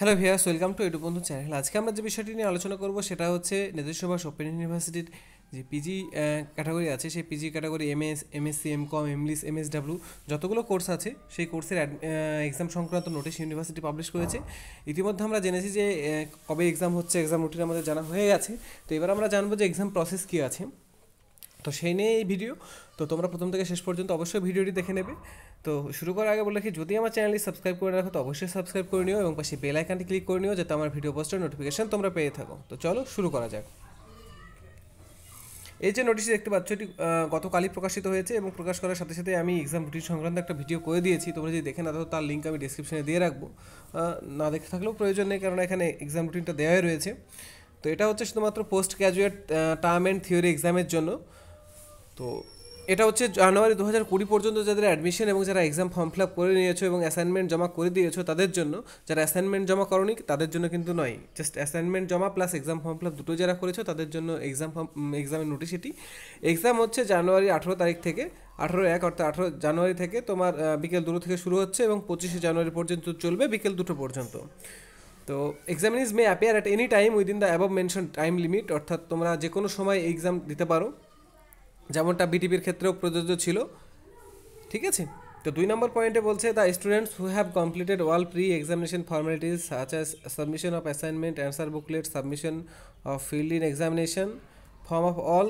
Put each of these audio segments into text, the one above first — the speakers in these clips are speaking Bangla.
হ্যালো ভিয়াস ওয়েলকাম টু এটু বন্ধু চ্যানেল আজকে আমরা যে বিষয়টি নিয়ে আলোচনা করব সেটা হচ্ছে নেতাজি সুভাষ ওপেন ইউনিভার্সিটির যে পিজি ক্যাটাগরি আছে সেই PG category MS S M com MLIS MSW যতগুলো কোর্স আছে সেই কোর্সের এক্সাম সংক্রান্ত নোটিশ ইউনিভার্সিটি পাবলিশ করেছে ইতিমধ্যে আমরা জেনেছি যে কবে এক্সাম হচ্ছে এক্সাম রুটিন আমাদের জানা হয়ে গেছে তো এবার আমরা জানবো যে এক্সাম প্রসেস কী আছে তো সেই নিয়ে এই ভিডিও তো তোমরা প্রথম থেকে শেষ পর্যন্ত অবশ্যই ভিডিওটি দেখে নেবে তো শুরু করার আগে বলে রাখি যদি আমার চ্যানেলটি সাবস্ক্রাইব করে রাখো তো অবশ্যই সাবস্ক্রাইব করে নিও এবং পাশে বেল আইকনটি ক্লিক করে নিও যাতে আমার ভিডিও পোস্টের নোটিফিকেশন তোমরা পেয়ে থাকো তো চলো শুরু করা যাক এই যে নোটিশ দেখতে পাচ্ছ এটি গতকালই প্রকাশিত হয়েছে এবং প্রকাশ করার সাথে সাথে আমি এক্সাম রুটিন সংক্রান্ত একটা ভিডিও করে দিয়েছি তোমরা যদি দেখে না থাকো তার লিঙ্ক আমি ডিসক্রিপশনে দিয়ে রাখবো না দেখে থাকলেও প্রয়োজন নেই কারণ এখানে এক্সাম রুটিনটা দেওয়াই রয়েছে তো এটা হচ্ছে শুধুমাত্র post graduate term and theory এক্সামের জন্য তো এটা হচ্ছে জানুয়ারি দু হাজার কুড়ি পর্যন্ত যাদের অ্যাডমিশন এবং যারা এক্সাম ফর্ম ফিল আপ করে নিয়েছো এবং অ্যাসাইনমেন্ট জমা করে দিয়েছো তাদের জন্য যারা অ্যাসাইনমেন্ট জমা করনি তাদের জন্য কিন্তু নয় জাস্ট অ্যাসাইনমেন্ট জমা plus exam form fill up দুটো যারা করেছো তাদের জন্য এক্সাম ফর্ম এক্সামের নোটিশ এটি এক্সাম হচ্ছে জানুয়ারি আঠেরো তারিখ থেকে আঠেরো এক অর্থাৎ আঠেরো জানুয়ারি থেকে তোমার বিকেল দুটো থেকে শুরু হচ্ছে এবং পঁচিশে জানুয়ারি পর্যন্ত চলবে বিকেল দুটো পর্যন্ত তো examinees may appear at any time within the above mention time limit অর্থাৎ তোমরা যে কোনো সময় এক্সাম দিতে পারো যেমনটা বিটিপির ক্ষেত্রেও প্রযোজ্য ছিল ঠিক আছে তো দুই নম্বর পয়েন্টে বলছে the students who have completed all pre examination formalities such as submission of assignment answer booklet submission of filled in examination form of all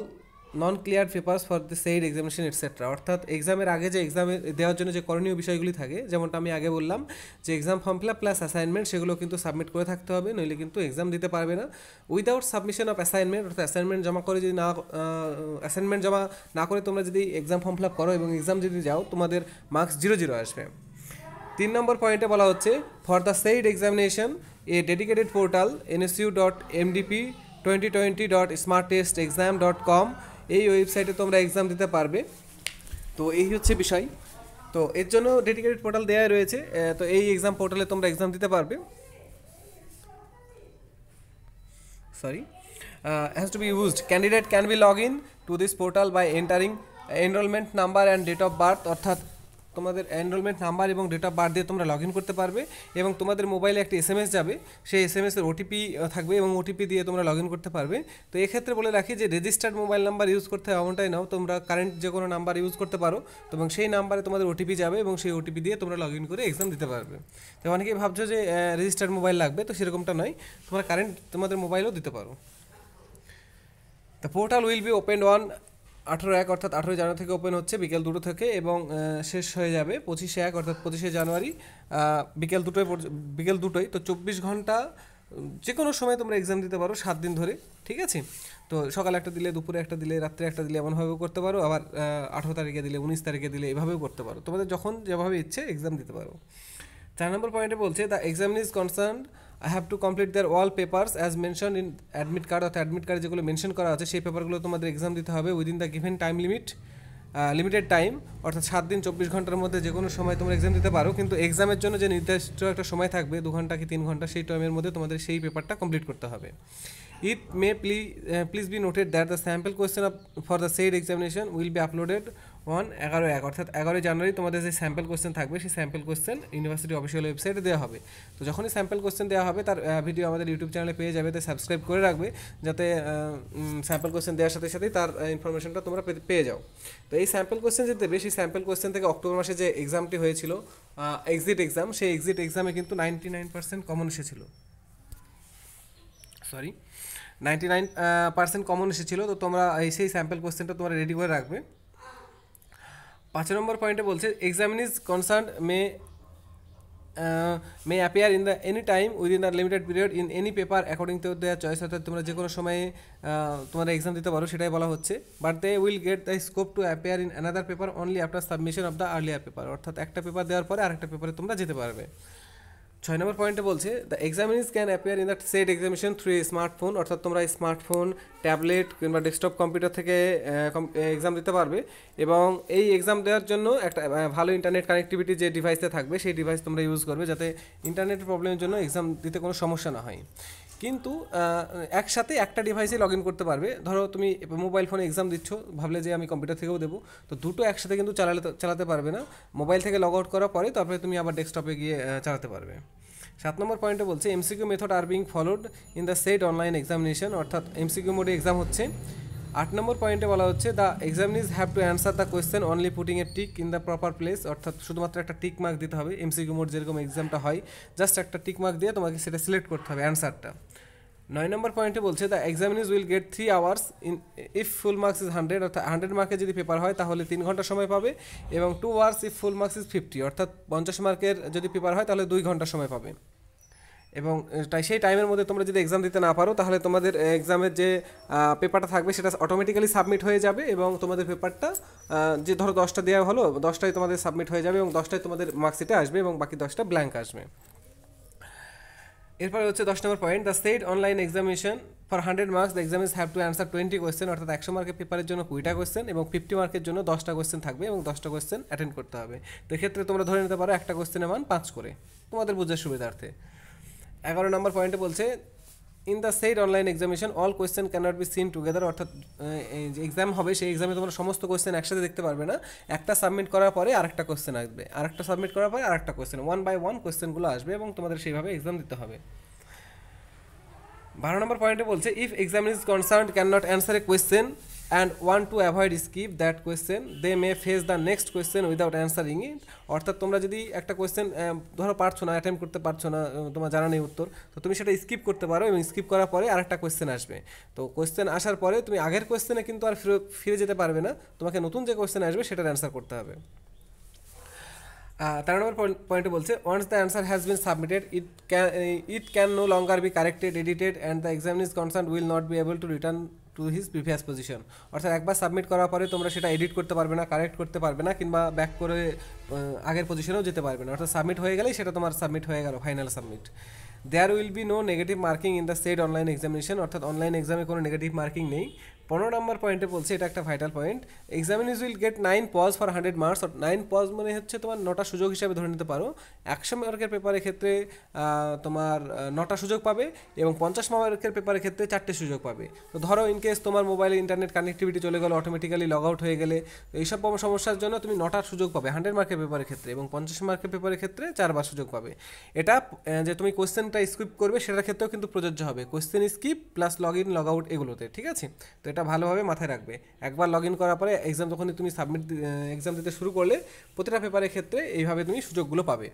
non clear papers for the said examination etcetera অর্থাৎ এক্সামের আগে যে এক্সামে দেওয়ার জন্য যে করণীয় বিষয়গুলি থাকে যেমনটা আমি আগে বললাম যে exam form fill up plus assignment সেগুলো কিন্তু সাবমিট করে থাকতে হবে নইলে কিন্তু এক্সাম দিতে পারবে না উইদাউট সাবমিশন অফ অ্যাসাইনমেন্ট অর্থাৎ অ্যাসাইনমেন্ট জমা করে যদি না অ্যাসাইনমেন্ট জমা না করে তোমরা যদি এক্সাম ফর্ম ফিল আপ করো এবং এক্সাম যদি যাও তোমাদের মার্কস জিরো জিরো আসবে তিন নম্বর পয়েন্টে বলা হচ্ছে for the said examination a dedicated portal NSU dot MDP twenty twenty dot smart test exam dot com এই ওয়েবসাইটে তোমরা এক্সাম দিতে পারবে তো এই হচ্ছে বিষয় তো এর জন্য ডেডিকেটেড পোর্টাল দেওয়া রয়েছে তো এই এক্সাম পোর্টালে তোমরা এক্সাম দিতে পারবে sorry has to be used candidate can be log in to this portal by entering enrolment number and date of birth অর্থাৎ তোমাদের এনরোলমেন্ট নাম্বার এবং ডেট অফ বার্থ দিয়ে তোমরা লগ করতে পারবে এবং তোমাদের মোবাইলে একটা এসএমএস যাবে সেই এস এম এসের ওটিপি থাকবে এবং ওটিপি দিয়ে তোমরা লগ করতে পারবে তো এক্ষেত্রে বলে রাখি যে রেজিস্টার্ড মোবাইল নাম্বার ইউজ করতে এমনটাই নাও তোমরা কারেন্ট যে কোনো নাম্বার ইউজ করতে পারো এবং সেই নাম্বারে তোমাদের ওটিপি যাবে এবং সেই ওটিপি দিয়ে তোমরা লগ করে এক্সাম দিতে পারবে তো অনেকেই ভাবছো যে রেজিস্টার্ড মোবাইল লাগবে তো সেরকমটা নয় তোমরা কারেন্ট তোমাদের মোবাইলও দিতে পারো the portal will be opened on আঠেরো এক অর্থাৎ আঠেরোই জানুয়ারি থেকে ওপেন হচ্ছে বিকেল দুটো থেকে এবং শেষ হয়ে যাবে পঁচিশে এক অর্থাৎ পঁচিশে জানুয়ারি বিকেল দুটোই বিকেল দুটোই তো চব্বিশ ঘন্টা যে কোনো সময় তোমরা এক্সাম দিতে পারো সাত দিন ধরে ঠিক আছে তো সকালে একটা দিলে দুপুরে একটা দিলে রাত্রে একটা দিলে এমনভাবেও করতে পারো আবার আঠেরো তারিখে দিলে উনিশ তারিখে দিলে এভাবেও করতে পারো তোমাদের যখন যেভাবে ইচ্ছে এক্সাম দিতে পারো চার নম্বর পয়েন্টে বলছে the exam is concern I have to complete their all papers as mention in admit card অর্থাৎ অ্যাডমিট কার্ড যেগুলো মেনশন করা আছে সেই পেপারগুলো তোমাদের এক্সাম দিতে হবে within the given time limit limited time অর্থাৎ সাত দিন চব্বিশ ঘন্টার মধ্যে যে কোনো সময় তোমরা এক্সাম দিতে পারো কিন্তু এক্সামের জন্য যে নির্দিষ্ট একটা সময় থাকবে দু ঘন্টা কি তিন ঘন্টা সেই টাইমের মধ্যে তোমাদের সেই পেপারটা কমপ্লিট করতে হবে it may please please be noted that the sample question for the said examination will be uploaded one এগারো এক অর্থাৎ এগারোই জানুয়ারি তোমাদের যে স্যাম্পল কোশ্চেন থাকবে সেই স্যাম্পল কোশ্চেন ইউনিভার্সিটি অফিসিয়াল ওয়েবসাইটে দেওয়া হবে তো যখনই স্যাম্পল কোশ্চেন দেওয়া হবে তার ভিডিও আমাদের ইউটিউব চ্যানেলে পেয়ে যাবে তাই সাবস্ক্রাইব করে রাখবে যাতে স্যাম্পল কোশ্চেন দেওয়ার সাথে সাথেই তার ইনফরমেশনটা তোমরা পেয়ে যাও তো এই স্যাম্পল কোশ্চেন যে দেবে সেই স্যাম্পল কোয়েশ্চেন থেকে অক্টোবর মাসে যে এক্সামটি হয়েছিল এক্সিট এক্সাম সেই এক্সিট এক্সামে কিন্তু নাইনটি নাইন পার্সেন্ট কমন এসেছিল sorry ninety nine percent common এসেছিলো তো তোমরা সেই স্যাম্পল কোয়েশ্চেনটা তোমরা রেডি করে রাখবে পাঁচ নম্বর পয়েন্টে বলছে examine is concern may may appear in the any time within the limited period in any paper according to their choice অর্থাৎ তোমরা যে কোনো সময়ে তোমার এক্সাম দিতে পারো সেটাই বলা হচ্ছে but they will get the scope to appear in another paper only after submission of the earlier paper অর্থাৎ একটা পেপার দেওয়ার পরে আরেকটা পেপারে তোমরা যেতে পারবে ছয় নম্বর পয়েন্টে বলছে the examinees can appear in the set examination through smartphone অর্থাৎ তোমরা স্মার্টফোন ট্যাবলেট কিংবা ডেস্কটপ কম্পিউটার থেকে এক্সাম দিতে পারবে এবং এই এক্সাম দেওয়ার জন্য একটা ভালো ইন্টারনেট কানেক্টিভিটি যে ডিভাইসে থাকবে সেই ডিভাইস তোমরা ইউজ করবে যাতে ইন্টারনেট প্রবলেমের জন্য এক্সাম দিতে কোনো সমস্যা না হয় কিন্তু একসাথে একটা ডিভাইসে লগ ইন করতে পারবে ধরো তুমি মোবাইল ফোনে এক্সাম দিচ্ছ ভাবলে যে আমি কম্পিউটার থেকেও দেবো তো দুটো একসাথে কিন্তু চালালে চালাতে পারবে না মোবাইল থেকে লগ আউট করার পরে তারপরে তুমি আবার ডেস্কটপে গিয়ে চালাতে পারবে সাত নম্বর পয়েন্টে বলছে MCQ method are being followed in the set online examination অর্থাৎ এমসিকিউ মোডে এক্সাম হচ্ছে আট নম্বর পয়েন্টে বলা হচ্ছে the examinees have to answer the question only putting a tick in the proper place অর্থাৎ শুধুমাত্র একটা টিক মার্ক দিতে হবে এমসিকিউ মোড যেরকম এক্সামটা হয় জাস্ট একটা টিক মার্ক দিয়ে তোমাকে সেটা সিলেক্ট করতে হবে অ্যান্সারটা নয় নম্বর পয়েন্টে বলছে the examinees will get three hours in if full marks is hundred অর্থাৎ হান্ড্রেড মার্কে যদি পেপার হয় তাহলে তিন ঘন্টা সময় পাবে এবং two hours if full marks is fifty অর্থাৎ পঞ্চাশ মার্কের যদি পেপার হয় তাহলে দুই ঘন্টা সময় পাবে এবং তাই সেই টাইমের মধ্যে তোমরা যদি এক্সাম দিতে না পারো তাহলে তোমাদের এক্সামের যে পেপারটা থাকবে সেটা অটোমেটিক্যালি সাবমিট হয়ে যাবে এবং তোমাদের পেপারটা যে ধরো দশটা দেওয়া হলো দশটায় তোমাদের সাবমিট হয়ে যাবে এবং দশটায় তোমাদের মার্কশিটে আসবে এবং বাকি দশটা ব্ল্যাঙ্ক আসবে এরপরে হচ্ছে দশ নম্বর point the state online examination for hundred marks the examinees have to answer twenty question অর্থাৎ একশো মার্কের পেপারের জন্য কুড়িটা কোয়েশ্চেন এবং ফিফটি মার্কের জন্য দশটা কোয়েশ্চেন থাকবে এবং দশটা কোয়েশ্চেন অ্যাটেন্ড করতে হবে তো ক্ষেত্রে তোমরা ধরে নিতে পারো একটা কোয়েশ্চেনের মান পাঁচ করে তোমাদের বোঝার সুবিধার্থে এগারো নম্বর পয়েন্টে বলছে in the set online examination all question can not be seen together অর্থাৎ যে এক্সাম হবে সেই এক্সামে তোমরা সমস্ত কোয়েশ্চেন একসাথে দেখতে পারবে না একটা সাবমিট করার পরে আরেকটা কোয়েশ্চেন আসবে আরেকটা সাবমিট করার পরে আরেকটা কোয়েশ্চেন ওয়ান বাই ওয়ান কোয়েশ্চেনগুলো আসবে এবং তোমাদের সেইভাবে এক্সাম দিতে হবে বারো নম্বর পয়েন্টে বলছে if exam is concern can not answer a question and one to avoid skip that question they may face the next question without answering it অর্থাৎ তোমরা যদি একটা কোয়েশ্চেন ধরো পারছো না অ্যাটেম্প করতে পারছো না তোমার জানা নেই উত্তর তো তুমি সেটা স্কিপ করতে পারো এবং স্কিপ করার পরে আরেকটা কোয়েশ্চেন আসবে তো কোয়েশ্চেন আসার পরে তুমি আগের কোয়েশ্চেনে কিন্তু আর ফিরে ফিরে যেতে পারবে না তোমাকে নতুন যে কোয়েশ্চেন আসবে সেটার অ্যান্সার করতে হবে তেরো নম্বর পয়েন্টে বলছে once the answer has been submitted it can it can no longer be corrected edited and the exam is concern will not be able to return to his previous position অর্থাৎ একবার সাবমিট করার পরে তোমরা সেটা এডিট করতে পারবে না কারেক্ট করতে পারবে না কিংবা ব্যাক করে আগের পজিশনেও যেতে পারবে না অর্থাৎ সাবমিট হয়ে গেলেই সেটা তোমার সাবমিট হয়ে গেল final submit there will be no negative marking in the said online examination অর্থাৎ অনলাইন এক্সামে কোনো নেগেটিভ মার্কিং নেই পনেরো নম্বর পয়েন্টে বলছে এটা একটা vital point examinees will get nine pause for hundred marks nine pause মানে হচ্ছে তোমার নটা সুযোগ হিসাবে ধরে নিতে পারো একশো মার্কের পেপারের ক্ষেত্রে তোমার নটা সুযোগ পাবে এবং পঞ্চাশ মার্কের পেপারের ক্ষেত্রে চারটে সুযোগ পাবে তো ধরো ইনকেস তোমার মোবাইলে ইন্টারনেট কানেক্টিভিটি চলে গেলো অটোমেটিক্যালি লগ আউট হয়ে গেলে এইসব সমস্যার জন্য তুমি নটার সুযোগ পাবে হান্ড্রেড মার্কের পেপারের ক্ষেত্রে এবং পঞ্চাশ মার্কের পেপারের ক্ষেত্রে চারবার সুযোগ পাবে এটা যে তুমি কোয়েশ্চেনটা স্কিপ করবে সেটার ক্ষেত্রেও কিন্তু প্রযোজ্য হবে question skip plus log in log out এগুলোতে ঠিক আছে তো এটা ভালোভাবে মাথায় রাখবে একবার লগ ইন করার পরে এক্সাম যখন তুমি সাবমিট এক্সাম দিতে শুরু করলে প্রতিটা পেপারের ক্ষেত্রে এইভাবে তুমি সুযোগগুলো পাবে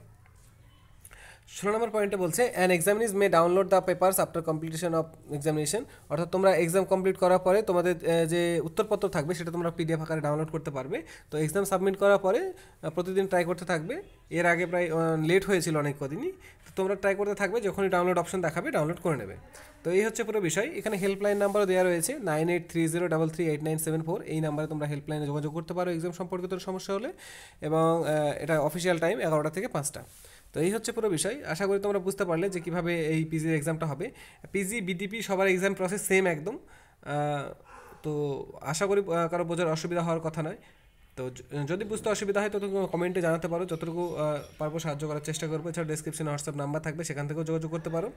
ষোলো নম্বর পয়েন্টে বলছে an is may download the papers after completion of examination অর্থাৎ তোমরা এক্সাম কমপ্লিট করার পরে তোমাদের যে উত্তরপত্র থাকবে সেটা তোমরা পিডিএফ আকারে ডাউনলোড করতে পারবে তো এক্সাম সাবমিট করার পরে প্রতিদিন ট্রাই করতে থাকবে এর আগে প্রায় লেট হয়েছিল অনেক কদিনই তো তোমরা ট্রাই করতে থাকবে যখনই ডাউনলোড অপশন দেখাবে ডাউনলোড করে নেবে তো এই হচ্ছে পুরো বিষয় এখানে হেল্পলাইন নাম্বারও দেওয়া রয়েছে nine eight three zero double three eight nine seven four এই নাম্বারে তোমরা হেল্পলাইনে যোগাযোগ করতে পারো এক্সাম সম্পর্কিত সমস্যা হলে এবং এটা অফিসিয়াল টাইম এগারোটা থেকে পাঁচটা তো এই হচ্ছে পুরো বিষয় আশা করি তোমরা বুঝতে পারলে যে কীভাবে এই পিজির এক্সামটা হবে পিজি বিডিপি সবার এক্সাম প্রসেস সেম একদম তো আশা করি কারো বোঝার অসুবিধা হওয়ার কথা নয় তো যদি বুঝতে অসুবিধা হয় তো কমেন্টে জানাতে পারো যতটুকু পারবো সাহায্য করার চেষ্টা করবো এছাড়া ডিসক্রিপশনে হোয়াটসঅ্যাপ নাম্বার থাকবে সেখান থেকেও যোগাযোগ করতে পারো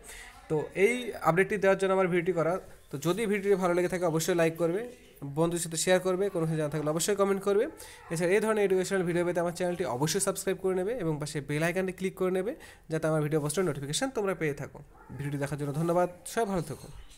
তো এই আপডেটটি দেওয়ার জন্য আমার ভিডিওটি করা তো যদি ভিডিওটি ভালো লেগে থাকে অবশ্যই লাইক করবে বন্ধুর সাথে শেয়ার করবে কোনো কিছু জানা থাকলে অবশ্যই কমেন্ট করবে এছাড়া এই ধরনের এডুকেশনাল ভিডিও পেতে আমার চ্যানেলটি অবশ্যই সাবস্ক্রাইব করে নেবে এবং পাশে বেল আইকানটি ক্লিক করে নেবে যাতে আমার ভিডিও পোস্টের নোটিফিকেশান তোমরা পেয়ে থাকো ভিডিওটি দেখার জন্য ধন্যবাদ সবাই ভালো থাকো